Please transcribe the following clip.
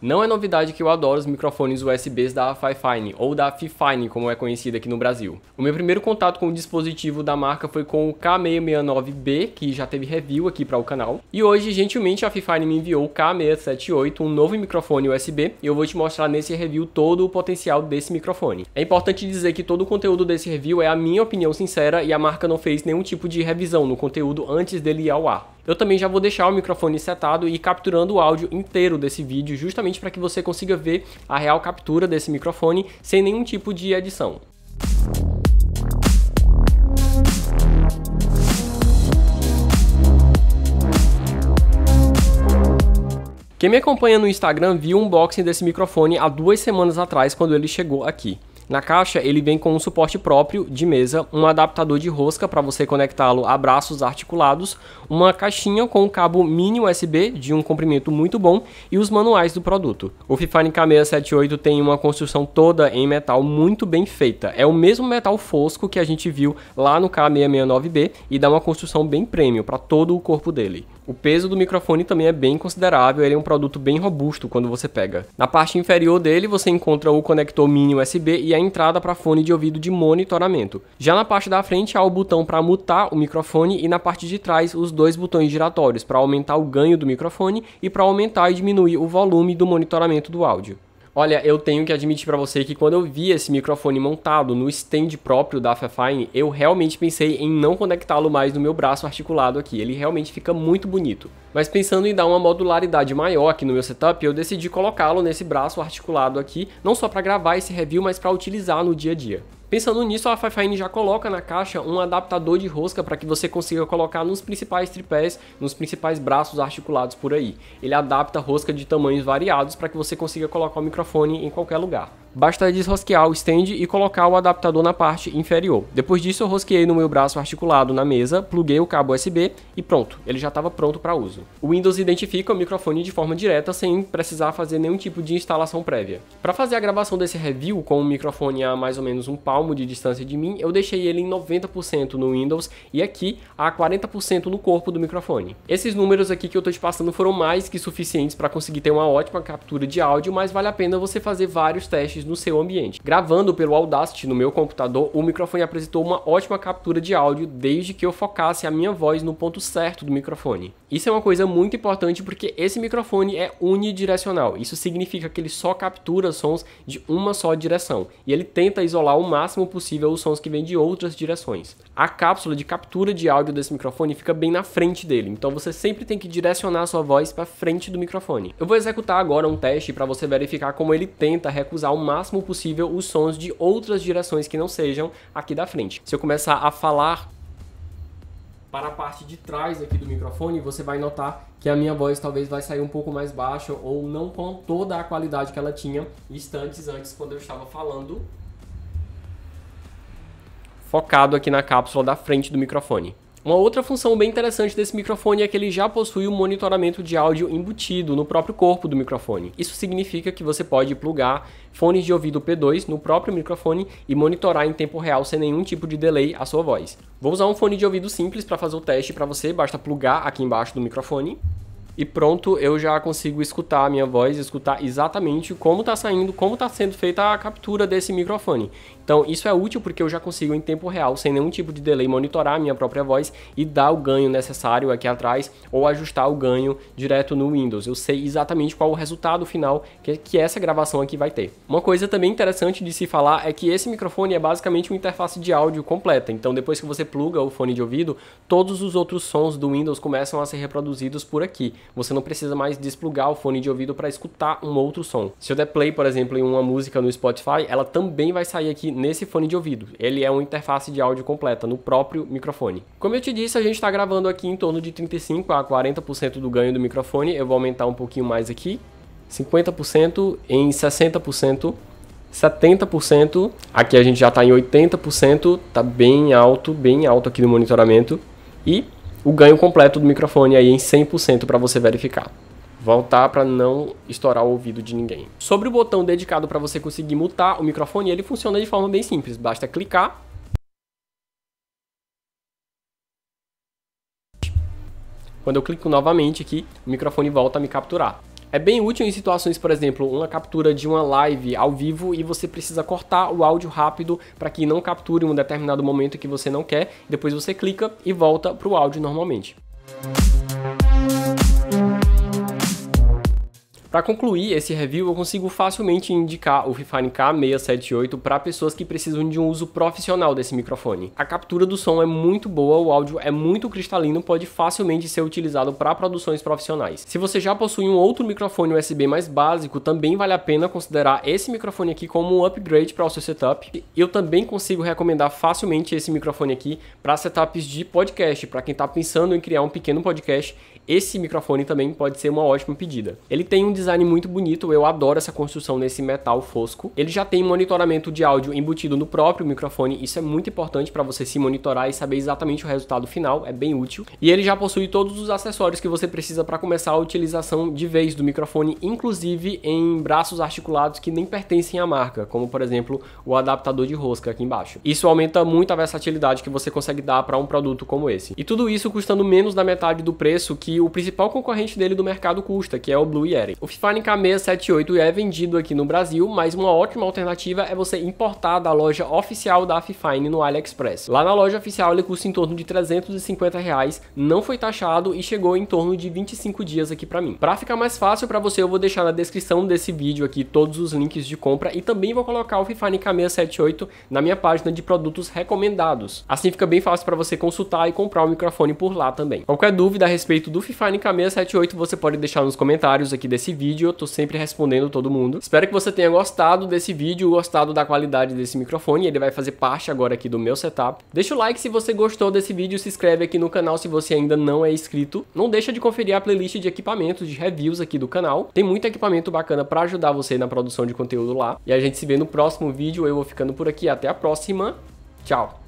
Não é novidade que eu adoro os microfones USBs da Fifine, ou da Fifine como é conhecida aqui no Brasil. O meu primeiro contato com o dispositivo da marca foi com o K669B, que já teve review aqui para o canal. E hoje, gentilmente, a Fifine me enviou o K678, um novo microfone USB, e eu vou te mostrar nesse review todo o potencial desse microfone. É importante dizer que todo o conteúdo desse review é a minha opinião sincera e a marca não fez nenhum tipo de revisão no conteúdo antes dele ir ao ar. Eu também já vou deixar o microfone setado e capturando o áudio inteiro desse vídeo, justamente para que você consiga ver a real captura desse microfone sem nenhum tipo de edição. Quem me acompanha no Instagram viu o unboxing desse microfone há duas semanas atrás quando ele chegou aqui. Na caixa, ele vem com um suporte próprio de mesa, um adaptador de rosca para você conectá-lo a braços articulados, uma caixinha com um cabo mini USB de um comprimento muito bom e os manuais do produto. O Fifine K678 tem uma construção toda em metal muito bem feita. É o mesmo metal fosco que a gente viu lá no K669B e dá uma construção bem premium para todo o corpo dele. O peso do microfone também é bem considerável, ele é um produto bem robusto quando você pega. Na parte inferior dele você encontra o conector mini USB e a a entrada para fone de ouvido de monitoramento. Já na parte da frente há o botão para mutar o microfone e na parte de trás os dois botões giratórios para aumentar o ganho do microfone e para aumentar e diminuir o volume do monitoramento do áudio. Olha, eu tenho que admitir para você que quando eu vi esse microfone montado no stand próprio da Fefine, eu realmente pensei em não conectá-lo mais no meu braço articulado aqui, ele realmente fica muito bonito. Mas pensando em dar uma modularidade maior aqui no meu setup, eu decidi colocá-lo nesse braço articulado aqui, não só para gravar esse review, mas para utilizar no dia a dia. Pensando nisso, a Fifine já coloca na caixa um adaptador de rosca para que você consiga colocar nos principais tripés, nos principais braços articulados por aí. Ele adapta rosca de tamanhos variados para que você consiga colocar o microfone em qualquer lugar. Basta desrosquear o stand e colocar o adaptador na parte inferior. Depois disso eu rosqueei no meu braço articulado na mesa, pluguei o cabo USB e pronto, ele já estava pronto para uso. O Windows identifica o microfone de forma direta sem precisar fazer nenhum tipo de instalação prévia. Para fazer a gravação desse review com o microfone a mais ou menos um palmo de distância de mim, eu deixei ele em 90% no Windows e aqui a 40% no corpo do microfone. Esses números aqui que eu estou te passando foram mais que suficientes para conseguir ter uma ótima captura de áudio, mas vale a pena você fazer vários testes no seu ambiente. Gravando pelo Audacity no meu computador, o microfone apresentou uma ótima captura de áudio desde que eu focasse a minha voz no ponto certo do microfone. Isso é uma coisa muito importante porque esse microfone é unidirecional. Isso significa que ele só captura sons de uma só direção e ele tenta isolar o máximo possível os sons que vêm de outras direções. A cápsula de captura de áudio desse microfone fica bem na frente dele, então você sempre tem que direcionar sua voz para frente do microfone. Eu vou executar agora um teste para você verificar como ele tenta recusar o máximo máximo possível os sons de outras direções que não sejam aqui da frente. Se eu começar a falar para a parte de trás aqui do microfone, você vai notar que a minha voz talvez vai sair um pouco mais baixa ou não com toda a qualidade que ela tinha instantes antes quando eu estava falando focado aqui na cápsula da frente do microfone. Uma outra função bem interessante desse microfone é que ele já possui o um monitoramento de áudio embutido no próprio corpo do microfone. Isso significa que você pode plugar fones de ouvido P2 no próprio microfone e monitorar em tempo real sem nenhum tipo de delay a sua voz. Vou usar um fone de ouvido simples para fazer o teste para você, basta plugar aqui embaixo do microfone e pronto, eu já consigo escutar a minha voz, escutar exatamente como está saindo, como está sendo feita a captura desse microfone. Então, isso é útil porque eu já consigo em tempo real, sem nenhum tipo de delay, monitorar a minha própria voz e dar o ganho necessário aqui atrás ou ajustar o ganho direto no Windows. Eu sei exatamente qual o resultado final que, que essa gravação aqui vai ter. Uma coisa também interessante de se falar é que esse microfone é basicamente uma interface de áudio completa. Então, depois que você pluga o fone de ouvido, todos os outros sons do Windows começam a ser reproduzidos por aqui. Você não precisa mais desplugar o fone de ouvido para escutar um outro som. Se eu der play, por exemplo, em uma música no Spotify, ela também vai sair aqui nesse fone de ouvido. Ele é uma interface de áudio completa no próprio microfone. Como eu te disse, a gente está gravando aqui em torno de 35 a 40% do ganho do microfone. Eu vou aumentar um pouquinho mais aqui. 50% em 60%. 70%, aqui a gente já está em 80%, está bem alto, bem alto aqui no monitoramento. E o ganho completo do microfone aí em 100% para você verificar voltar para não estourar o ouvido de ninguém. Sobre o botão dedicado para você conseguir mutar o microfone, ele funciona de forma bem simples, basta clicar Quando eu clico novamente aqui, o microfone volta a me capturar. É bem útil em situações, por exemplo, uma captura de uma live ao vivo e você precisa cortar o áudio rápido para que não capture um determinado momento que você não quer. Depois você clica e volta para o áudio normalmente. Para concluir esse review, eu consigo facilmente indicar o Fifine K678 para pessoas que precisam de um uso profissional desse microfone. A captura do som é muito boa, o áudio é muito cristalino, pode facilmente ser utilizado para produções profissionais. Se você já possui um outro microfone USB mais básico, também vale a pena considerar esse microfone aqui como um upgrade para o seu setup. Eu também consigo recomendar facilmente esse microfone aqui para setups de podcast, para quem está pensando em criar um pequeno podcast, esse microfone também pode ser uma ótima pedida. Ele tem um design design muito bonito, eu adoro essa construção nesse metal fosco. Ele já tem monitoramento de áudio embutido no próprio microfone, isso é muito importante para você se monitorar e saber exatamente o resultado final, é bem útil. E ele já possui todos os acessórios que você precisa para começar a utilização de vez do microfone, inclusive em braços articulados que nem pertencem à marca, como por exemplo o adaptador de rosca aqui embaixo. Isso aumenta muito a versatilidade que você consegue dar para um produto como esse. E tudo isso custando menos da metade do preço que o principal concorrente dele do mercado custa, que é o Blue Yeti. O Fifine k 678 é vendido aqui no Brasil, mas uma ótima alternativa é você importar da loja oficial da Fifine no AliExpress. Lá na loja oficial ele custa em torno de 350 reais, não foi taxado e chegou em torno de 25 dias aqui para mim. Para ficar mais fácil para você, eu vou deixar na descrição desse vídeo aqui todos os links de compra e também vou colocar o Fifine K678 na minha página de produtos recomendados. Assim fica bem fácil para você consultar e comprar o microfone por lá também. Qualquer dúvida a respeito do Fifine K678 você pode deixar nos comentários aqui desse vídeo vídeo, eu tô sempre respondendo todo mundo. Espero que você tenha gostado desse vídeo, gostado da qualidade desse microfone, ele vai fazer parte agora aqui do meu setup. Deixa o like se você gostou desse vídeo, se inscreve aqui no canal se você ainda não é inscrito. Não deixa de conferir a playlist de equipamentos, de reviews aqui do canal. Tem muito equipamento bacana para ajudar você na produção de conteúdo lá. E a gente se vê no próximo vídeo, eu vou ficando por aqui, até a próxima, tchau!